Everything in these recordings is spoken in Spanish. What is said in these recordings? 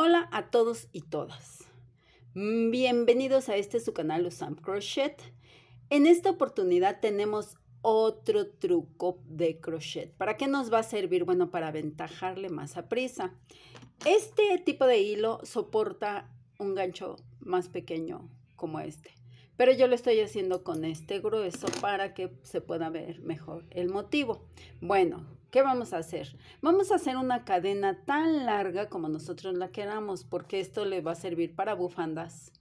Hola a todos y todas. Mm, bienvenidos a este su canal Usam Crochet. En esta oportunidad tenemos otro truco de crochet. ¿Para qué nos va a servir? Bueno, para aventajarle más a prisa. Este tipo de hilo soporta un gancho más pequeño como este. Pero yo lo estoy haciendo con este grueso para que se pueda ver mejor el motivo. Bueno, ¿Qué vamos a hacer? Vamos a hacer una cadena tan larga como nosotros la queramos, porque esto le va a servir para bufandas,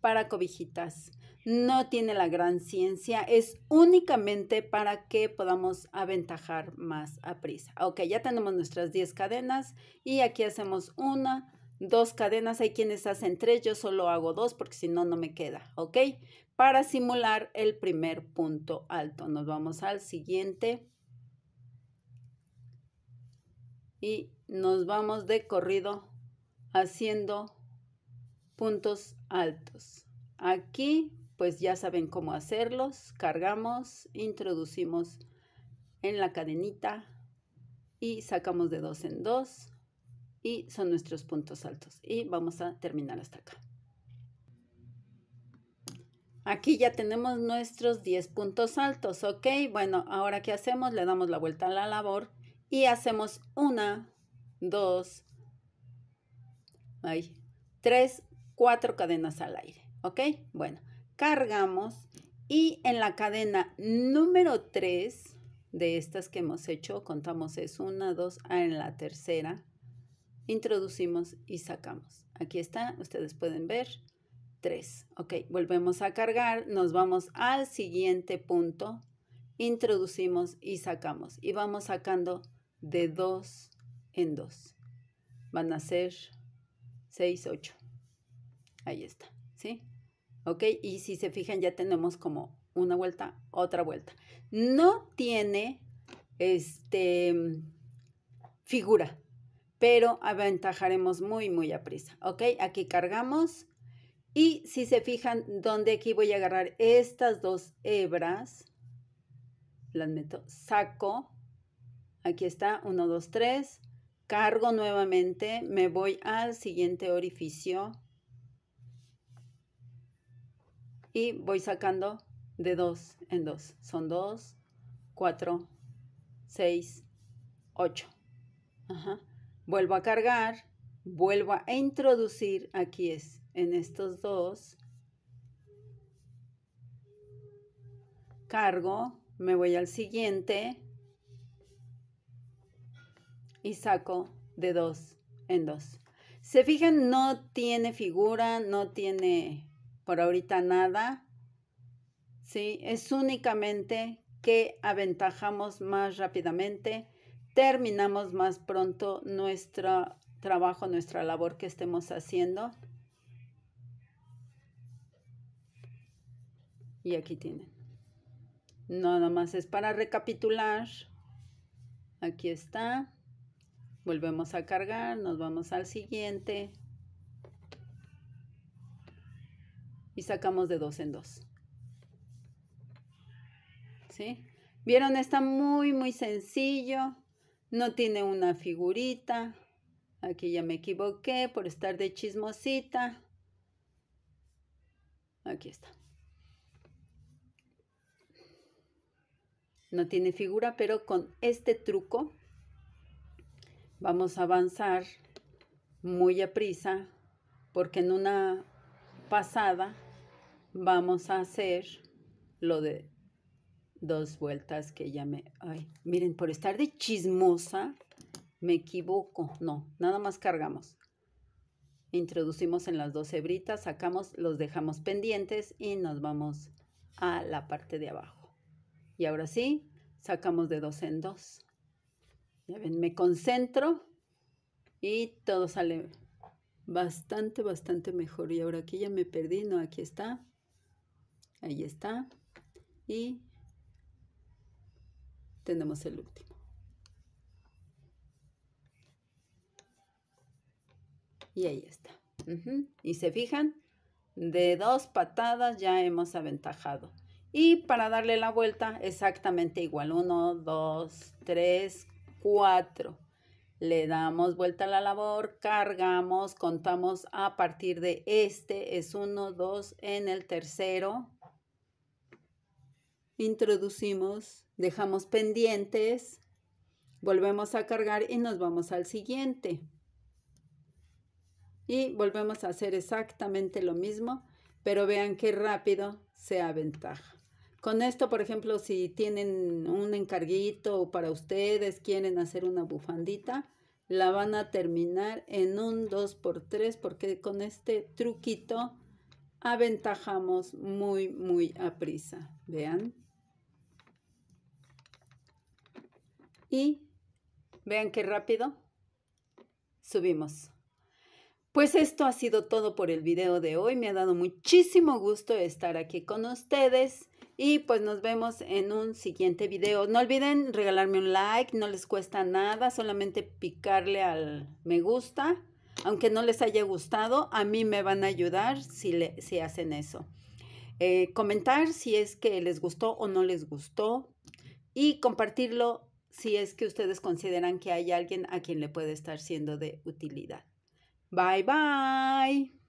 para cobijitas. No tiene la gran ciencia, es únicamente para que podamos aventajar más a prisa. Ok, ya tenemos nuestras 10 cadenas y aquí hacemos una, dos cadenas. Hay quienes hacen tres, yo solo hago dos porque si no, no me queda, ¿ok? Para simular el primer punto alto. Nos vamos al siguiente y nos vamos de corrido haciendo puntos altos. Aquí pues ya saben cómo hacerlos. Cargamos, introducimos en la cadenita y sacamos de dos en dos y son nuestros puntos altos. Y vamos a terminar hasta acá. Aquí ya tenemos nuestros 10 puntos altos, ¿ok? Bueno, ahora ¿qué hacemos? Le damos la vuelta a la labor y hacemos una, dos, ay, tres, cuatro cadenas al aire, ¿ok? Bueno, cargamos y en la cadena número tres de estas que hemos hecho, contamos es una, dos, ah, en la tercera, introducimos y sacamos. Aquí está, ustedes pueden ver, tres Ok, volvemos a cargar, nos vamos al siguiente punto, introducimos y sacamos. Y vamos sacando de dos en dos. Van a ser 6, 8. Ahí está, ¿sí? Ok, y si se fijan ya tenemos como una vuelta, otra vuelta. No tiene este figura, pero aventajaremos muy, muy a prisa. Ok, aquí cargamos. Y si se fijan, donde aquí voy a agarrar estas dos hebras, las meto, saco Aquí está, 1, 2, 3. Cargo nuevamente, me voy al siguiente orificio y voy sacando de 2 en 2. Son 2, 4, 6, 8. Vuelvo a cargar, vuelvo a introducir, aquí es, en estos dos. Cargo, me voy al siguiente y saco de dos en dos. Se fijan, no tiene figura, no tiene por ahorita nada. ¿sí? Es únicamente que aventajamos más rápidamente, terminamos más pronto nuestro trabajo, nuestra labor que estemos haciendo. Y aquí tienen. Nada más es para recapitular. Aquí está. Volvemos a cargar, nos vamos al siguiente. Y sacamos de dos en dos. ¿Sí? Vieron, está muy, muy sencillo. No tiene una figurita. Aquí ya me equivoqué por estar de chismosita. Aquí está. No tiene figura, pero con este truco Vamos a avanzar muy a prisa porque en una pasada vamos a hacer lo de dos vueltas que ya me... Ay, miren, por estar de chismosa me equivoco. No, nada más cargamos. Introducimos en las dos hebritas, sacamos, los dejamos pendientes y nos vamos a la parte de abajo. Y ahora sí, sacamos de dos en dos. Ya ven, me concentro y todo sale bastante, bastante mejor. Y ahora aquí ya me perdí, no, aquí está. Ahí está. Y tenemos el último. Y ahí está. Y se fijan, de dos patadas ya hemos aventajado. Y para darle la vuelta, exactamente igual. 1, 2, 3, 4. Le damos vuelta a la labor, cargamos, contamos a partir de este, es uno, dos, en el tercero. Introducimos, dejamos pendientes, volvemos a cargar y nos vamos al siguiente. Y volvemos a hacer exactamente lo mismo, pero vean qué rápido se aventaja. Con esto, por ejemplo, si tienen un encarguito para ustedes, quieren hacer una bufandita, la van a terminar en un 2x3 porque con este truquito aventajamos muy, muy a prisa. Vean. Y vean qué rápido subimos. Pues esto ha sido todo por el video de hoy. Me ha dado muchísimo gusto estar aquí con ustedes. Y pues nos vemos en un siguiente video. No olviden regalarme un like, no les cuesta nada, solamente picarle al me gusta. Aunque no les haya gustado, a mí me van a ayudar si, le, hacen eso. Eh, comentar si es que les gustó o no les gustó. Y compartirlo si es que ustedes consideran que hay alguien a quien le puede estar siendo de utilidad. Bye bye.